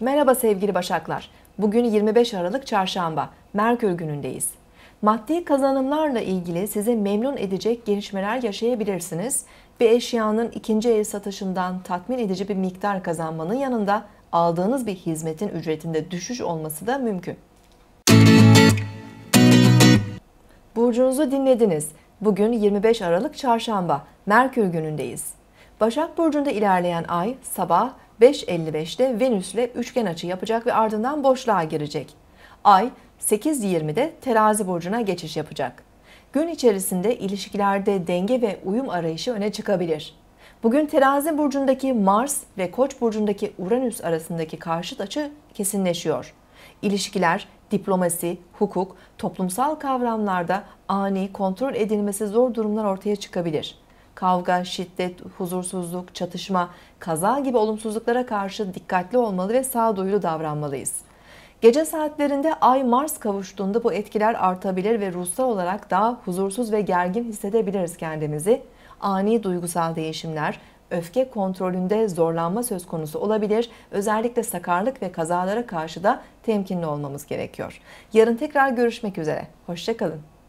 Merhaba sevgili Başaklar. Bugün 25 Aralık Çarşamba, Merkür günündeyiz. Maddi kazanımlarla ilgili sizi memnun edecek gelişmeler yaşayabilirsiniz. Bir eşyanın ikinci el satışından tatmin edici bir miktar kazanmanın yanında aldığınız bir hizmetin ücretinde düşüş olması da mümkün. Burcunuzu dinlediniz. Bugün 25 Aralık Çarşamba, Merkür günündeyiz. Başak Burcu'nda ilerleyen ay sabah 5.55'te ile üçgen açı yapacak ve ardından boşluğa girecek. Ay 8.20'de terazi burcuna geçiş yapacak. Gün içerisinde ilişkilerde denge ve uyum arayışı öne çıkabilir. Bugün terazi burcundaki Mars ve koç burcundaki Uranüs arasındaki karşıt açı kesinleşiyor. İlişkiler, diplomasi, hukuk, toplumsal kavramlarda ani kontrol edilmesi zor durumlar ortaya çıkabilir kavga, şiddet, huzursuzluk, çatışma, kaza gibi olumsuzluklara karşı dikkatli olmalı ve sağduyulu davranmalıyız. Gece saatlerinde Ay Mars kavuştuğunda bu etkiler artabilir ve ruhsal olarak daha huzursuz ve gergin hissedebiliriz kendimizi. Ani duygusal değişimler, öfke kontrolünde zorlanma söz konusu olabilir. Özellikle sakarlık ve kazalara karşı da temkinli olmamız gerekiyor. Yarın tekrar görüşmek üzere. Hoşçakalın.